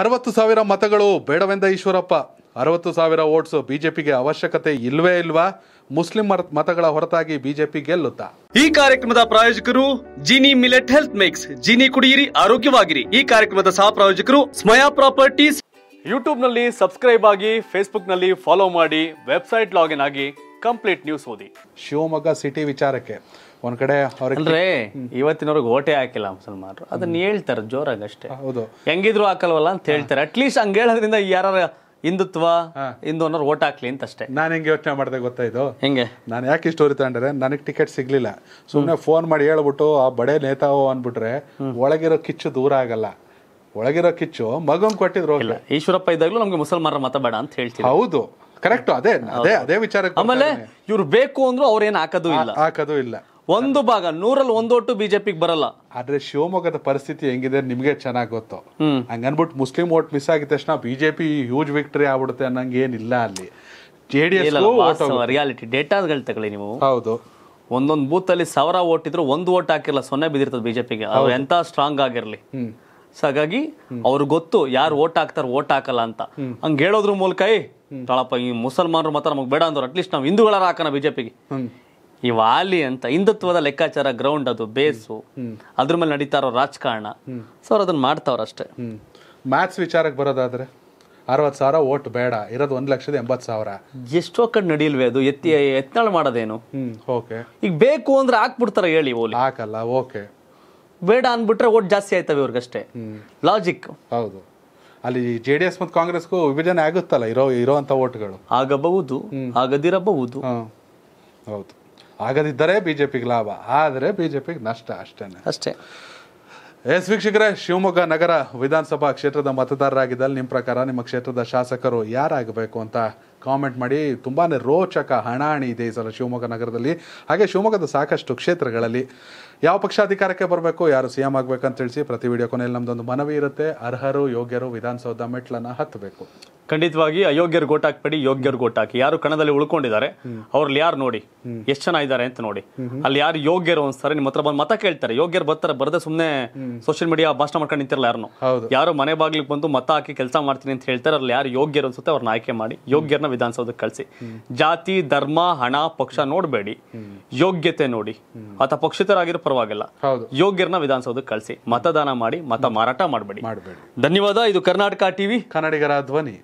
ಅರವತ್ತು ಸಾವಿರ ಮತಗಳು ಬೇಡವೆಂದ ಈಶ್ವರಪ್ಪ ಅರವತ್ತು ಸಾವಿರ ಓಟ್ಸ್ ಬಿಜೆಪಿಗೆ ಅವಶ್ಯಕತೆ ಇಲ್ವೇ ಇಲ್ವಾ ಮುಸ್ಲಿಂ ಮತಗಳ ಹೊರತಾಗಿ ಬಿಜೆಪಿ ಗೆಲ್ಲುತ್ತಾ ಈ ಕಾರ್ಯಕ್ರಮದ ಪ್ರಾಯೋಜಕರು Jini millet health mix Jini ಕುಡಿಯಿರಿ ಆರೋಗ್ಯವಾಗಿರಿ ಈ ಕಾರ್ಯಕ್ರಮದ ಸಹ ಪ್ರಾಯೋಜಕರು ಸ್ಮಯಾ ಪ್ರಾಪರ್ಟೀಸ್ ಯೂಟ್ಯೂಬ್ನಲ್ಲಿ ಸಬ್ಸ್ಕ್ರೈಬ್ ಆಗಿ ಫೇಸ್ಬುಕ್ನಲ್ಲಿ ಫಾಲೋ ಮಾಡಿ ವೆಬ್ಸೈಟ್ ಲಾಗಿನ್ ಆಗಿ ಕಂಪ್ಲೀಟ್ ನ್ಯೂಸ್ ಓದಿ ಶಿವಮೊಗ್ಗ ಸಿಟಿ ವಿಚಾರಕ್ಕೆ ಒಂದ್ ಕಡೆ ಅಂದ್ರೆ ಇವತ್ತಿನವ್ರಿಗೆ ಓಟೆ ಹಾಕಿಲ್ಲ ಮುಸಲ್ಮಾನರು ಅದನ್ನ ಹೇಳ್ತಾರೆ ಜೋರಾಗಿ ಅಷ್ಟೇ ಹೌದು ಹೆಂಗಿದ್ರು ಹಾಕಲ್ವಲ್ಲ ಅಂತ ಹೇಳ್ತಾರೆ ಅಟ್ಲೀಸ್ಟ್ ಹಂಗೆ ಹೇಳೋದ್ರಿಂದ ಯಾರ ಹಿಂದುತ್ವ ಹಿಂದೂ ಅನ್ನೋರು ಓಟ್ ಹಾಕ್ಲಿ ಅಂತ ಅಷ್ಟೇ ನಾನು ಹೆಂಗೆ ಯೋಚನೆ ಮಾಡಿದೆ ಗೊತ್ತಾಯ್ತು ಹೆಂಗೆ ನಾನು ಯಾಕೆ ಇಷ್ಟು ಸ್ಟೋರಿ ತಗೊಂಡ್ರೆ ನನಗೆ ಟಿಕೆಟ್ ಸಿಗ್ಲಿಲ್ಲ ಸುಮ್ಮನೆ ಫೋನ್ ಮಾಡಿ ಹೇಳ್ಬಿಟ್ಟು ಆ ಬಡೆ ನೇತಾವ್ ಅಂದ್ಬಿಟ್ರೆ ಒಳಗಿರೋ ಕಿಚ್ಚು ದೂರ ಆಗಲ್ಲ ಒಳಗಿರೋ ಕಿಚ್ಚು ಮಗನ್ ಕೊಟ್ಟಿದ್ರು ಇಲ್ಲ ಈಶ್ವರಪ್ಪ ಇದ್ದಾಗ್ಲೂ ನಮ್ಗೆ ಮುಸಲ್ಮಾನರ ಮತ ಬೇಡ ಅಂತ ಹೇಳ್ತೀವಿ ಹೌದು ಕರೆಕ್ಟ್ ಅದೇ ಅದೇ ಅದೇ ವಿಚಾರ ಆಮೇಲೆ ಇವ್ರು ಬೇಕು ಅಂದ್ರು ಅವ್ರೇನು ಹಾಕೋದು ಇಲ್ಲ ಹಾಕೋದು ಇಲ್ಲ ಒಂದು ಭಾಗ ನೂರಲ್ಲಿ ಒಂದೊಟ್ಟು ಬಿಜೆಪಿಗೆ ಬರಲ್ಲ ಆದ್ರೆ ಶಿವಮೊಗ್ಗದ ಪರಿಸ್ಥಿತಿ ಹೆಂಗಿದೆ ನಿಮ್ಗೆ ಚೆನ್ನಾಗಿ ಗೊತ್ತು ಹಂಗ ಅನ್ಬಿಟ್ಟು ಮುಸ್ಲಿಂ ಓಟ್ ಮಿಸ್ ಆಗಿದ ತಕ್ಷಣ ಬಿಜೆಪಿ ಹ್ಯೂಜ್ ವಿಕ್ಟರಿ ಆಗ್ಬಿಡುತ್ತೆ ಅನ್ನಂಗೆ ಏನಿಲ್ಲ ಅಲ್ಲಿ ಜೆಡಿಎಸ್ ರಿಯಾಲಿಟಿ ಡೇಟಾಗಳು ತಗೊಳ್ಳಿ ನೀವು ಹೌದು ಒಂದೊಂದು ಬೂತ್ ಅಲ್ಲಿ ಸಾವಿರ ಓಟ್ ಇದ್ರು ಒಂದು ಓಟ್ ಹಾಕಿರಲ್ಲ ಸೊನ್ನೆ ಬಿದ್ದಿರ್ತದೆ ಬಿಜೆಪಿಗೆ ಅವ್ರು ಎಂತ ಸ್ಟ್ರಾಂಗ್ ಆಗಿರ್ಲಿ ಸೊ ಹಾಗಾಗಿ ಅವ್ರಿಗೆ ಗೊತ್ತು ಯಾರು ಓಟ್ ಹಾಕ್ತಾರೆ ಓಟ್ ಹಾಕಲ್ಲ ಅಂತ ಹಂಗೆ ಹೇಳೋದ್ರ ಮೂಲಕ ಏ ತಳಪ್ಪ ಈ ಮುಸಲ್ಮಾನರು ಮಾತ್ರ ನಮಗೆ ಬೇಡ ಅಂದ್ರು ಅಟ್ಲೀಸ್ಟ್ ನಾವು ಹಿಂದೂಗಳ ಹಾಕೋಣ ಬಿಜೆಪಿಗೆ ಈ ವಾಲಿ ಅಂತ ಹಿಂದುತ್ವದ ಲೆಕ್ಕಾಚಾರ ಗ್ರೌಂಡ್ ಅದು ಬೇಸು ಅದ್ರ ಮೇಲೆ ನಡೀತಾ ಇರೋ ರಾಜಕಾರಣ ಸೊ ಅವ್ರು ಅದನ್ನ ಮಾಡ್ತಾವ್ರ ಅಷ್ಟೇ ಮ್ಯಾಥ್ಸ್ ವಿಚಾರಕ್ಕೆ ಬರೋದಾದ್ರೆ ಅರವತ್ತು ಸಾವಿರ ಓಟ್ ಬೇಡ ಇರೋದು ಒಂದು ಲಕ್ಷದ ಎಂಬತ್ತು ಸಾವಿರ ಎಷ್ಟೋ ಕಡೆ ನಡೀಲ್ವೇ ಅದು ಎತ್ತಿ ಎತ್ನಾಳ್ ಮಾಡೋದೇನು ಓಕೆ ಈಗ ಬೇಕು ಅಂದ್ರೆ ಹಾಕ್ಬಿಡ್ತಾರೆ ಹೇಳಿ ಓಲಿ ಹಾಕಲ್ಲ ಓಕೆ ಬೇಡ ಅಂದ್ಬಿಟ್ರೆ ಓಟ್ ಜಾಸ್ತಿ ಆಯ್ತವೆ ಇವ್ರಿಗಷ್ಟೇ ಲಾಜಿಕ್ ಹೌದು ಅಲ್ಲಿ ಜೆ ಡಿ ಎಸ್ ಮತ್ತು ಕಾಂಗ್ರೆಸ್ಗೂ ವಿಭಜನೆ ಆಗುತ್ತಲ್ಲ ಇರೋ ಇರೋಂತ ಓಟ್ಗಳು ಆಗಬಹುದು ಆಗದಿರಬಹುದು ಹೌದು ಆಗದಿದ್ದರೆ ಬಿಜೆಪಿಗೆ ಲಾಭ ಆದರೆ ಬಿಜೆಪಿಗೆ ನಷ್ಟ ಅಷ್ಟೇ ಅಷ್ಟೇ ಎಸ್ ವೀಕ್ಷಕರೇ ಶಿವಮೊಗ್ಗ ನಗರ ವಿಧಾನಸಭಾ ಕ್ಷೇತ್ರದ ಮತದಾರರಾಗಿದ್ದಲ್ಲಿ ನಿಮ್ಮ ಪ್ರಕಾರ ನಿಮ್ಮ ಕ್ಷೇತ್ರದ ಶಾಸಕರು ಯಾರಾಗಬೇಕು ಅಂತ ಕಾಮೆಂಟ್ ಮಾಡಿ ತುಂಬಾನೇ ರೋಚಕ ಹಣಾಣಿ ಇದೆ ಈ ಸಲ ಶಿವಮೊಗ್ಗ ನಗರದಲ್ಲಿ ಹಾಗೆ ಶಿವಮೊಗ್ಗದ ಸಾಕಷ್ಟು ಕ್ಷೇತ್ರಗಳಲ್ಲಿ ಯಾವ ಪಕ್ಷ ಅಧಿಕಾರಕ್ಕೆ ಬರಬೇಕು ಯಾರು ಸಿಎಂ ಎಂ ಅಂತ ತಿಳಿಸಿ ಪ್ರತಿ ವಿಡಿಯೋ ಕೊನೆಯಲ್ಲಿ ನಮ್ದೊಂದು ಮನವಿ ಇರುತ್ತೆ ಅರ್ಹರು ಯೋಗ್ಯರು ವಿಧಾನಸೌಧ ಮೆಟ್ಲನ್ನು ಹತ್ತಬೇಕು ಖಂಡಿತವಾಗಿ ಅಯೋಗ್ಯರು ಗೋಟ್ ಹಾಕ್ಬೇಡಿ ಯೋಗ್ಯರು ಗೋಟ್ ಹಾಕಿ ಯಾರು ಕಣದಲ್ಲಿ ಉಳ್ಕೊಂಡಿದ್ದಾರೆ ಅವ್ರಲ್ಲಿ ಯಾರು ನೋಡಿ ಎಷ್ಟು ಜನ ಇದ್ದಾರೆ ಅಂತ ನೋಡಿ ಅಲ್ಲಿ ಯಾರು ಯೋಗ್ಯರು ಅನ್ಸ್ತಾರೆ ನಿಮ್ಮ ಹತ್ರ ಬಂದು ಮತ ಕೇಳ್ತಾರೆ ಯೋಗ್ಯರು ಬರ್ತಾರೆ ಬರದೆ ಸುಮ್ಮನೆ ಸೋಷಿಯಲ್ ಮೀಡಿಯಾ ಭಾಷಣ ಮಾಡ್ಕೊಂಡು ನಿಂತಿರಲ್ಲ ಯಾರು ಯಾರು ಮನೆ ಬಾಗಿಲಿಗೆ ಬಂದು ಮತ ಹಾಕಿ ಕೆಲಸ ಮಾಡ್ತೀನಿ ಅಂತ ಹೇಳ್ತಾರೆ ಅಲ್ಲಿ ಯಾರು ಯೋಗ್ಯರು ಅನ್ಸುತ್ತೆ ಅವ್ರನ್ನ ಆಯ್ಕೆ ಮಾಡಿ ಯೋಗ್ಯರನ್ನ ವಿಧಾನಸೌಧಕ್ಕೆ ಕಳಿಸಿ ಜಾತಿ ಧರ್ಮ ಹಣ ಪಕ್ಷ ನೋಡಬೇಡಿ ಯೋಗ್ಯತೆ ನೋಡಿ ಅಥವಾ ಪಕ್ಷಿತರಾಗಿರೋ ಪರವಾಗಿಲ್ಲ ಯೋಗ್ಯರನ್ನ ವಿಧಾನಸೌಧಕ್ಕೆ ಕಳಿಸಿ ಮತದಾನ ಮಾಡಿ ಮತ ಮಾರಾಟ ಮಾಡಬೇಡಿ ಧನ್ಯವಾದ ಇದು ಕರ್ನಾಟಕ ಟಿವಿ ಕನ್ನಡಿಗರ ಧ್ವನಿ